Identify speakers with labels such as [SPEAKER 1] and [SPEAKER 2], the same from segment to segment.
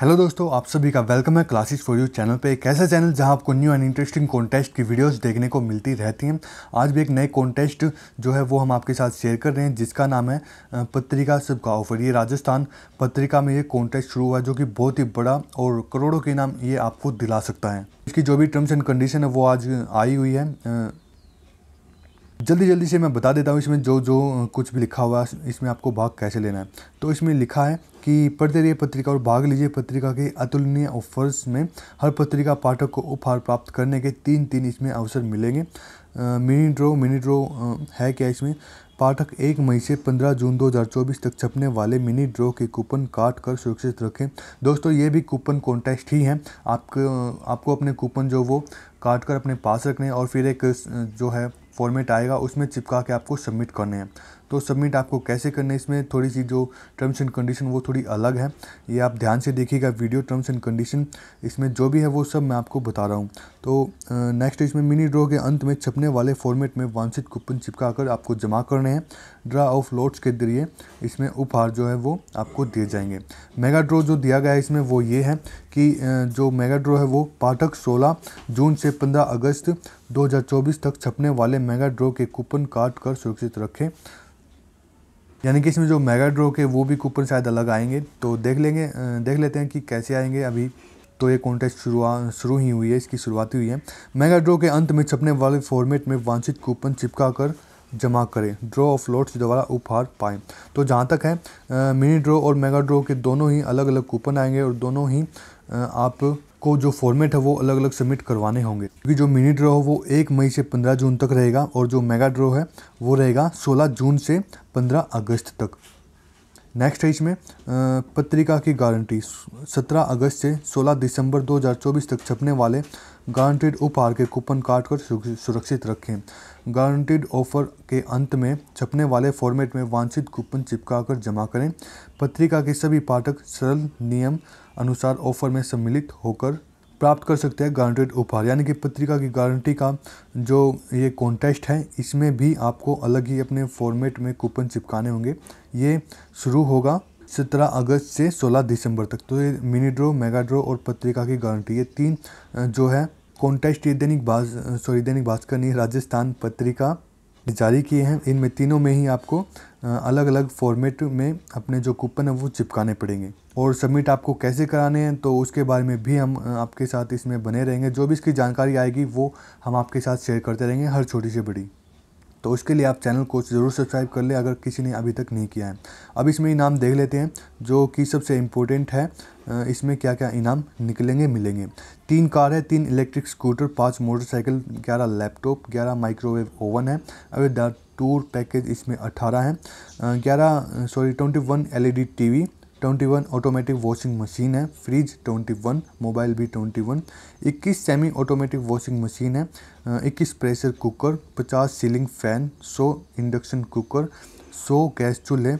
[SPEAKER 1] hello दोस्तों आप सभी का वेलकम है क्लासेस फॉर यू चैनल पे एक ऐसा चैनल जहां आपको न्यू एंड इंटरेस्टिंग कॉन्टेस्ट की वीडियोस देखने को मिलती रहती हैं आज भी एक नए कॉन्टेस्ट जो है वो हम आपके साथ शेयर कर रहे हैं जिसका नाम है पत्रिका सबका ऑफर ये राजस्थान पत्रिका में ये कॉन्टेस्ट शुरू हुआ जो कि बहुत ही बड़ा और करोड़ों के नाम ये आपको दिला सकता है इसकी जो भी टर्म्स एंड कंडीशन है वो आज आई हुई है जल्दी जल्दी से मैं बता देता हूँ इसमें जो जो कुछ भी लिखा हुआ है इसमें आपको भाग कैसे लेना है तो इसमें लिखा है कि पढ़ते रहिए पत्रिका और भाग लीजिए पत्रिका के अतुलनीय ऑफर्स में हर पत्रिका पाठक को उपहार प्राप्त करने के तीन तीन इसमें अवसर मिलेंगे मिनी ड्रो मिनी ड्रो है क्या इसमें पाठक एक मई से पंद्रह जून चौबीस तक छपने वाले मिनी ड्रो के कूपन काट कर सुरक्षित रखें दोस्तों ये भी कूपन कॉन्टेस्ट ही हैं आपको आपको अपने कूपन जो वो काट कर अपने पास रखने और फिर एक जो है फॉर्मेट आएगा उसमें चिपका के आपको सबमिट करने हैं तो सबमिट आपको कैसे करना है इसमें थोड़ी सी जो टर्म्स एंड कंडीशन वो थोड़ी अलग है ये आप ध्यान से देखिएगा वीडियो टर्म्स एंड कंडीशन इसमें जो भी है वो सब मैं आपको बता रहा हूँ तो नेक्स्ट इसमें मिनी ड्रॉ के अंत में छपने वाले फॉर्मेट में वांछित कूपन चिपका कर आपको जमा करने हैं ड्रा ऑफ लोड्स के जरिए इसमें उपहार जो है वो आपको दिए जाएंगे मेगा ड्रॉ जो दिया गया है इसमें वो ये है कि जो मेगा ड्रॉ है वो पाठक सोलह जून से पंद्रह अगस्त 2024 तक छपने वाले मेगा ड्रॉ के कूपन काट कर सुरक्षित रखें यानी कि इसमें जो मेगा ड्रो के वो भी कूपन शायद अलग आएंगे तो देख लेंगे देख लेते हैं कि कैसे आएंगे अभी तो ये कॉन्टेस्ट शुरुआ शुरू ही हुई है इसकी शुरुआत हुई है मेगा ड्रो के अंत में छपने वाले फॉर्मेट में वांछित कूपन चिपका कर जमा करें ड्रॉ ऑफ लॉट्स द्वारा उपहार पाएँ तो जहाँ तक है मिनी ड्रो और मेगा ड्रो के दोनों ही अलग अलग कूपन आएंगे और दोनों ही आ, आप को जो फॉर्मेट है वो अलग अलग सबमिट करवाने होंगे क्योंकि जो मिनी ड्रॉ है वो एक मई से पंद्रह जून तक रहेगा और जो मेगा ड्रॉ है वो रहेगा सोलह जून से पंद्रह अगस्त तक नेक्स्ट है इसमें पत्रिका की गारंटी सत्रह अगस्त से सोलह दिसंबर चौबीस तक छपने वाले गारंटेड उपहार के कूपन काट कर सुरक्षित रखें गारंटेड ऑफर के अंत में छपने वाले फॉर्मेट में वांछित कूपन चिपका कर जमा करें पत्रिका के सभी पाठक सरल नियम अनुसार ऑफर में सम्मिलित होकर प्राप्त कर सकते हैं गारंटेड उपहार यानी कि पत्रिका की गारंटी का जो ये कॉन्टेस्ट है इसमें भी आपको अलग ही अपने फॉर्मेट में कूपन चिपकाने होंगे ये शुरू होगा सत्रह अगस्त से सोलह दिसंबर तक तो ये मिनी ड्रो मेगा ड्रो और पत्रिका की गारंटी ये तीन जो है कॉन्टेस्ट ये दैनिक भास सॉरी दैनिक भास्कर ने राजस्थान पत्रिका जारी किए हैं इनमें तीनों में ही आपको अलग अलग फॉर्मेट में अपने जो कूपन है वो चिपकाने पड़ेंगे और सबमिट आपको कैसे कराने हैं तो उसके बारे में भी हम आपके साथ इसमें बने रहेंगे जो भी इसकी जानकारी आएगी वो हम आपके साथ शेयर करते रहेंगे हर छोटी से बड़ी तो उसके लिए आप चैनल को ज़रूर सब्सक्राइब कर लें अगर किसी ने अभी तक नहीं किया है अब इसमें इनाम देख लेते हैं जो कि सबसे इम्पोर्टेंट है इसमें क्या क्या इनाम निकलेंगे मिलेंगे तीन कार है तीन इलेक्ट्रिक स्कूटर पाँच मोटरसाइकिल ग्यारह लैपटॉप ग्यारह माइक्रोवेव ओवन है अब द टूर पैकेज इसमें अठारह है ग्यारह sorry twenty one L V twenty one automatic washing machine है फ्रिज ट्वेंटी वन मोबाइल भी ट्वेंटी वन इक्कीस सेमी ऑटोमेटिक वॉशिंग मशीन है इक्कीस प्रेशर कुकर पचास सीलिंग फैन सौ इंडक्शन कुकर सौ गैस चूल्हे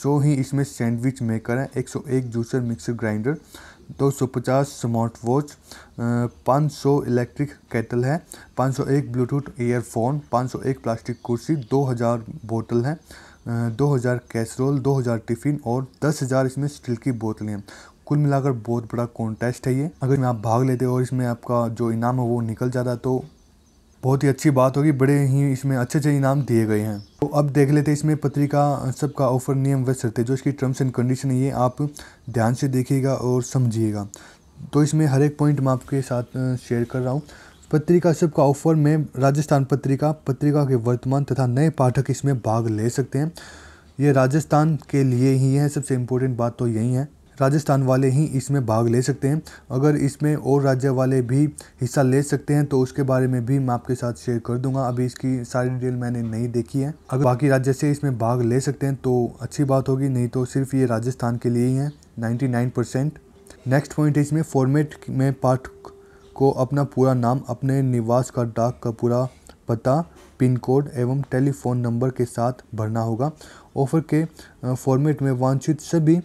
[SPEAKER 1] सौ ही इसमें सैंडविच मेकर है एक सौ एक जूसर मिक्सर ग्राइंडर दो सौ पचास स्मार्ट वॉच पाँच सौ इलेक्ट्रिक कैटल है पाँच सौ एक ब्लूटूथ ईयरफोन पाँच सौ एक प्लास्टिक कुर्सी दो हज़ार बोतल है दो हज़ार कैसरोल दो हज़ार टिफ़िन और दस हज़ार इसमें स्टील की बोतलें हैं कुल मिलाकर बहुत बड़ा कॉन्टेस्ट है ये अगर आप भाग लेते हो और इसमें आपका जो इनाम है वो निकल जाता तो बहुत ही अच्छी बात होगी बड़े ही इसमें अच्छे अच्छे इनाम दिए गए हैं तो अब देख लेते हैं इसमें पत्रिका सबका ऑफर नियम व शर्तें जो इसकी टर्म्स एंड कंडीशन ये आप ध्यान से देखिएगा और समझिएगा तो इसमें हर एक पॉइंट मैं आपके साथ शेयर कर रहा हूँ पत्रिका शब का ऑफर में राजस्थान पत्रिका पत्रिका के वर्तमान तथा नए पाठक इसमें भाग ले सकते हैं ये राजस्थान के लिए ही है सबसे इम्पोर्टेंट बात तो यही है राजस्थान वाले ही इसमें भाग ले सकते हैं अगर इसमें और राज्य वाले भी हिस्सा ले सकते हैं तो उसके बारे में भी मैं आपके साथ शेयर कर दूंगा अभी इसकी सारी डिटेल मैंने नहीं देखी है अगर बाकी राज्य से इसमें भाग ले सकते हैं तो अच्छी बात होगी नहीं तो सिर्फ ये राजस्थान के लिए ही है नाइन्टी परसेंट नेक्स्ट पॉइंट है इसमें फॉर्मेट में पाठ को अपना पूरा नाम अपने निवास का डाक का पूरा पता पिन कोड एवं टेलीफोन नंबर के साथ भरना होगा ऑफर के फॉर्मेट में वांछित सभी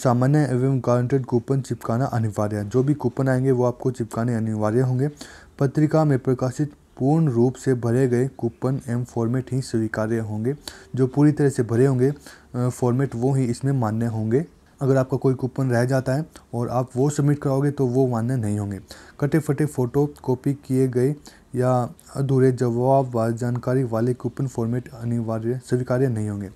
[SPEAKER 1] सामान्य एवं गारंटेड कूपन चिपकाना अनिवार्य है जो भी कूपन आएंगे वो आपको चिपकाने अनिवार्य होंगे पत्रिका में प्रकाशित पूर्ण रूप से भरे गए कूपन एवं फॉर्मेट ही स्वीकार्य होंगे जो पूरी तरह से भरे होंगे फॉर्मेट वो ही इसमें मान्य होंगे अगर आपका कोई कूपन रह जाता है और आप वो सबमिट कराओगे तो वो मान्य नहीं होंगे कटे फटे फ़ोटो कॉपी किए गए या अधूरे जवाब व जानकारी वाले कूपन फॉर्मेट अनिवार्य स्वीकार्य नहीं होंगे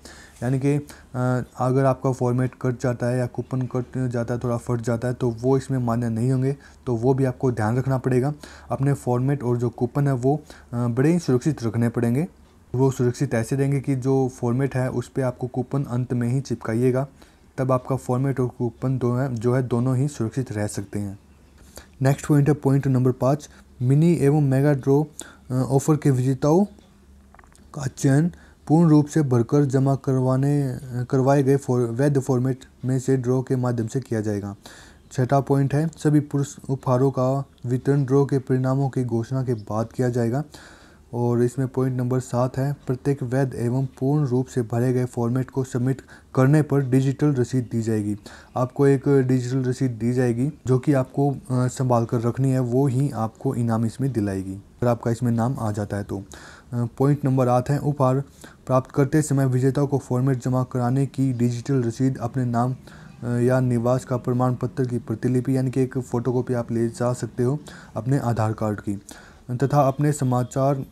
[SPEAKER 1] यानी कि अगर आपका फॉर्मेट कट जाता है या कूपन कट जाता है थोड़ा फट जाता है तो वो इसमें मान्य नहीं होंगे तो वो भी आपको ध्यान रखना पड़ेगा अपने फॉर्मेट और जो कूपन है वो बड़े ही सुरक्षित रखने पड़ेंगे वो सुरक्षित ऐसे देंगे कि जो फॉर्मेट है उस पर आपको कूपन अंत में ही चिपकाइएगा तब आपका फॉर्मेट और कूपन है जो है दोनों ही सुरक्षित रह सकते हैं नेक्स्ट पॉइंट है पॉइंट नंबर पाँच मिनी एवं मेगा ड्रो ऑफर के विजेताओं का चयन पूर्ण रूप से भरकर जमा करवाने करवाए गए फॉर वैध फॉर्मेट में से ड्रॉ के माध्यम से किया जाएगा छठा पॉइंट है सभी पुरुष उपहारों का वितरण ड्रॉ के परिणामों की घोषणा के बाद किया जाएगा और इसमें पॉइंट नंबर सात है प्रत्येक वैध एवं पूर्ण रूप से भरे गए फॉर्मेट को सबमिट करने पर डिजिटल रसीद दी जाएगी आपको एक डिजिटल रसीद दी जाएगी जो कि आपको संभाल कर रखनी है वो ही आपको इनाम इसमें दिलाएगी अगर आपका इसमें नाम आ जाता है तो पॉइंट नंबर आठ है उपहार प्राप्त करते समय विजेता को फॉर्मेट जमा कराने की डिजिटल रसीद अपने नाम या निवास का प्रमाण पत्र की प्रतिलिपि यानी कि एक फ़ोटोकॉपी आप ले जा सकते हो अपने आधार कार्ड की तथा अपने समाचार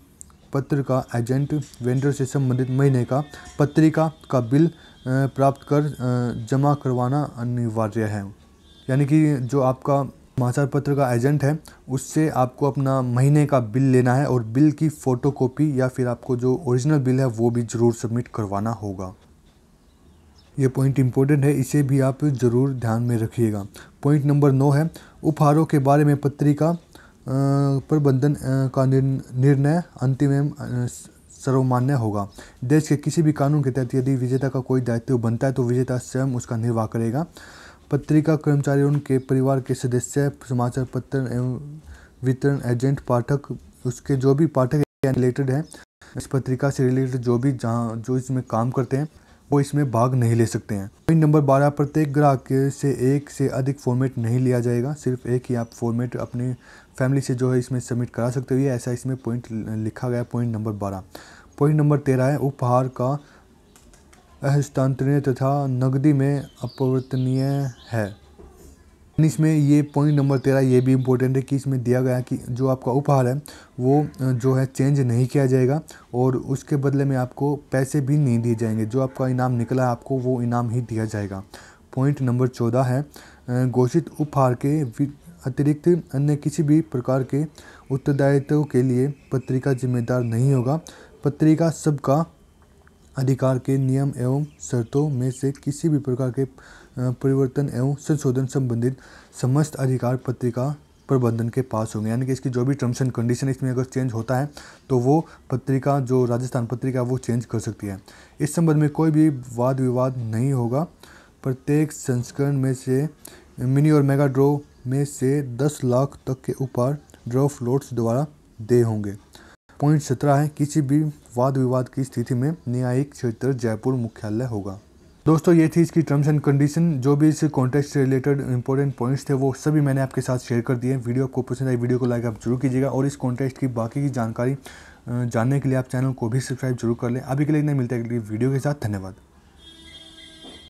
[SPEAKER 1] पत्र का एजेंट वेंडर से संबंधित महीने का पत्रिका का बिल प्राप्त कर जमा करवाना अनिवार्य है यानी कि जो आपका समाचार पत्र का एजेंट है उससे आपको अपना महीने का बिल लेना है और बिल की फ़ोटोकॉपी या फिर आपको जो ओरिजिनल बिल है वो भी ज़रूर सबमिट करवाना होगा ये पॉइंट इम्पोर्टेंट है इसे भी आप ज़रूर ध्यान में रखिएगा पॉइंट नंबर नौ है उपहारों के बारे में पत्रिका प्रबंधन का निर्णय अंतिम एवं सर्वमान्य होगा देश के किसी भी कानून के तहत यदि विजेता का कोई दायित्व बनता है तो विजेता स्वयं उसका निर्वाह करेगा पत्रिका कर्मचारी उनके परिवार के सदस्य समाचार पत्र एवं वितरण एजेंट पाठक उसके जो भी पाठक रिलेटेड हैं इस पत्रिका से रिलेटेड जो भी जहाँ जो इसमें काम करते हैं वो इसमें भाग नहीं ले सकते हैं पॉइंट नंबर बारह प्रत्येक ग्राहक से एक से अधिक फॉर्मेट नहीं लिया जाएगा सिर्फ एक ही आप फॉर्मेट अपनी फैमिली से जो है इसमें सबमिट करा सकते हो ऐसा इसमें पॉइंट लिखा गया पॉइंट नंबर बारह पॉइंट नंबर तेरह है उपहार का हस्तांतरण तथा नकदी में अपवर्तनीय है इसमें ये पॉइंट नंबर तेरह ये भी इम्पोर्टेंट है कि इसमें दिया गया कि जो आपका उपहार है वो जो है चेंज नहीं किया जाएगा और उसके बदले में आपको पैसे भी नहीं दिए जाएंगे जो आपका इनाम निकला है आपको वो इनाम ही दिया जाएगा पॉइंट नंबर चौदह है घोषित उपहार के अतिरिक्त अन्य किसी भी प्रकार के उत्तरदायित्व के लिए पत्रिका जिम्मेदार नहीं होगा पत्रिका सबका अधिकार के नियम एवं शर्तों में से किसी भी प्रकार के परिवर्तन एवं संशोधन संबंधित समस्त अधिकार पत्रिका प्रबंधन के पास होंगे यानी कि इसकी जो भी टर्म्स एंड कंडीशन इसमें अगर चेंज होता है तो वो पत्रिका जो राजस्थान पत्रिका वो चेंज कर सकती है इस संबंध में कोई भी वाद विवाद नहीं होगा प्रत्येक संस्करण में से मिनी और मेगा ड्रॉ में से दस लाख तक के ऊपर ड्रॉ फ्लोट्स द्वारा दे होंगे पॉइंट सत्रह है किसी भी वाद विवाद की स्थिति में न्यायिक क्षेत्र जयपुर मुख्यालय होगा दोस्तों ये थी इसकी टर्म्स एंड कंडीशन जो भी इस कॉन्टेस्ट से रिलेटेड इंपॉर्टेंट पॉइंट्स थे वो सभी मैंने आपके साथ शेयर कर दिए वीडियो आपको पसंद आई वीडियो को लाइक आप जरूर कीजिएगा और इस कॉन्टेस्ट की बाकी की जानकारी जानने के लिए आप चैनल को भी सब्सक्राइब जरूर कर लें अभी के लिए इतना मिलता है वीडियो के साथ धन्यवाद